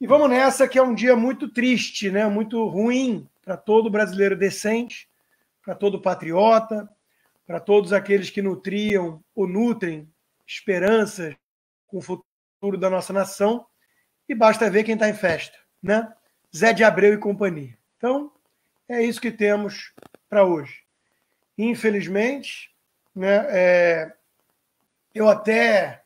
E vamos nessa, que é um dia muito triste, né? muito ruim para todo brasileiro decente, para todo patriota, para todos aqueles que nutriam ou nutrem esperanças com o futuro da nossa nação. E basta ver quem está em festa, né? Zé de Abreu e companhia. Então, é isso que temos para hoje. Infelizmente, né, é, eu até,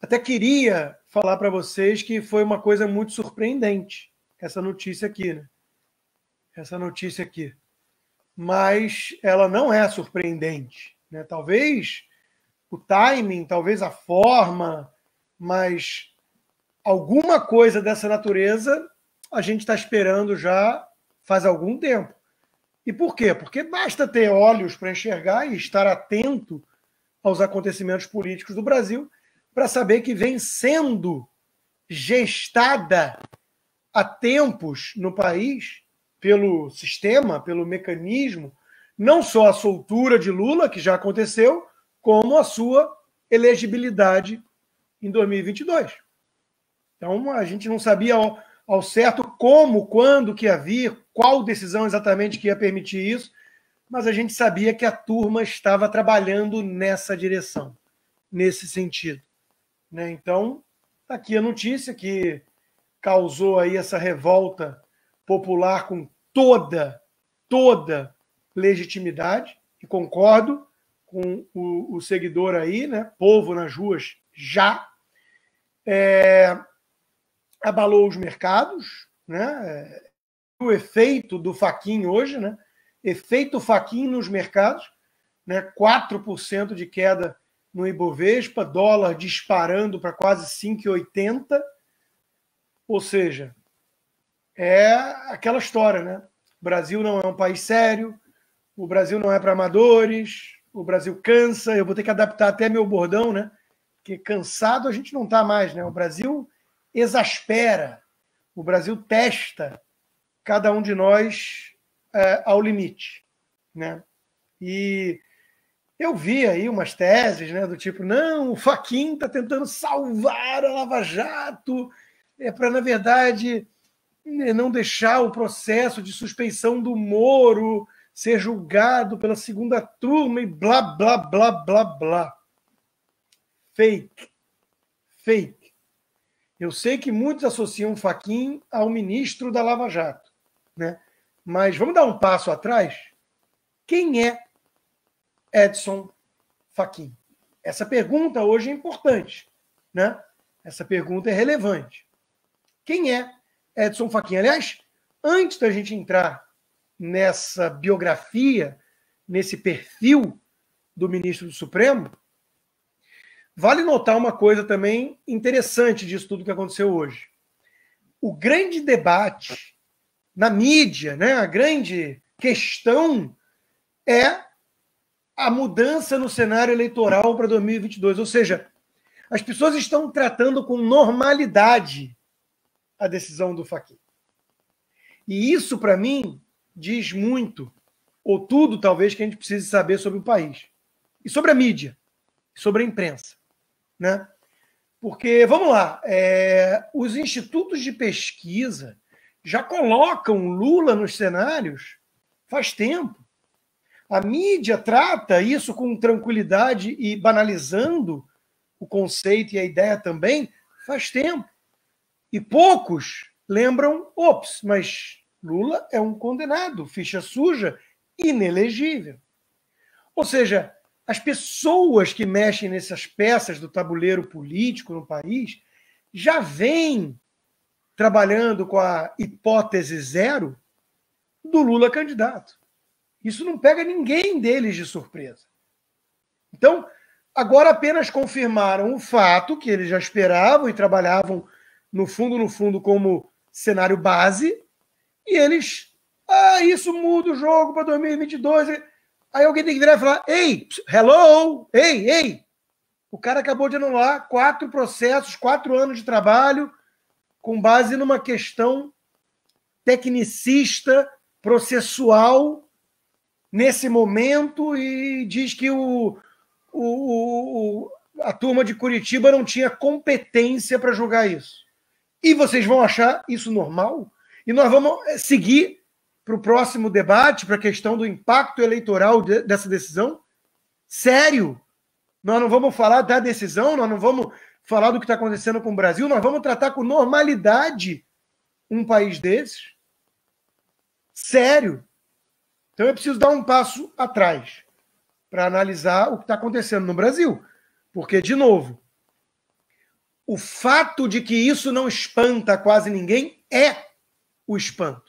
até queria falar para vocês que foi uma coisa muito surpreendente essa notícia aqui, né? Essa notícia aqui. Mas ela não é surpreendente, né? Talvez o timing, talvez a forma, mas alguma coisa dessa natureza a gente está esperando já faz algum tempo. E por quê? Porque basta ter olhos para enxergar e estar atento aos acontecimentos políticos do Brasil para saber que vem sendo gestada há tempos no país pelo sistema, pelo mecanismo, não só a soltura de Lula, que já aconteceu, como a sua elegibilidade em 2022. Então, a gente não sabia ao, ao certo como, quando que ia vir, qual decisão exatamente que ia permitir isso, mas a gente sabia que a turma estava trabalhando nessa direção, nesse sentido. Né? Então, tá aqui a notícia que causou aí essa revolta popular com toda, toda legitimidade, e concordo com o, o seguidor aí, né? Povo nas ruas já. É, abalou os mercados, né? É, o efeito do faquin hoje, né? Efeito faquin nos mercados, né? 4% de queda no Ibovespa, dólar disparando para quase 5,80. Ou seja, é aquela história, né? O Brasil não é um país sério, o Brasil não é para amadores, o Brasil cansa. Eu vou ter que adaptar até meu bordão, né? Porque cansado a gente não está mais, né? O Brasil exaspera, o Brasil testa cada um de nós é, ao limite, né? E eu vi aí umas teses né, do tipo: não, o Faquin está tentando salvar a Lava Jato, é para, na verdade, né, não deixar o processo de suspeição do Moro ser julgado pela segunda turma e blá, blá, blá, blá, blá. Fake. Fake. Eu sei que muitos associam o Faquin ao ministro da Lava Jato, né? mas vamos dar um passo atrás? Quem é Edson Fachin? Essa pergunta hoje é importante, né? Essa pergunta é relevante. Quem é Edson Fachin? Aliás, antes da gente entrar nessa biografia, nesse perfil do ministro do Supremo, vale notar uma coisa também interessante disso tudo que aconteceu hoje. O grande debate na mídia, né, a grande questão é a mudança no cenário eleitoral para 2022. Ou seja, as pessoas estão tratando com normalidade a decisão do Fachin. E isso, para mim, diz muito, ou tudo talvez, que a gente precise saber sobre o país. E sobre a mídia, sobre a imprensa. Né? Porque, vamos lá, é, os institutos de pesquisa já colocam Lula nos cenários faz tempo. A mídia trata isso com tranquilidade e banalizando o conceito e a ideia também faz tempo. E poucos lembram, ops, mas Lula é um condenado, ficha suja, inelegível. Ou seja, as pessoas que mexem nessas peças do tabuleiro político no país já vêm trabalhando com a hipótese zero do Lula candidato. Isso não pega ninguém deles de surpresa. Então, agora apenas confirmaram o fato que eles já esperavam e trabalhavam no fundo, no fundo, como cenário base, e eles. Ah, isso muda o jogo para 2022. Aí alguém tem que virar e falar: ei, hello, ei, ei. O cara acabou de anular quatro processos, quatro anos de trabalho, com base numa questão tecnicista, processual, nesse momento e diz que o, o, o a turma de Curitiba não tinha competência para julgar isso. E vocês vão achar isso normal? E nós vamos eh, seguir para o próximo debate, para a questão do impacto eleitoral de, dessa decisão? Sério? Nós não vamos falar da decisão, nós não vamos falar do que está acontecendo com o Brasil, nós vamos tratar com normalidade um país desses? Sério? Então eu preciso dar um passo atrás para analisar o que está acontecendo no Brasil. Porque, de novo, o fato de que isso não espanta quase ninguém é o espanto.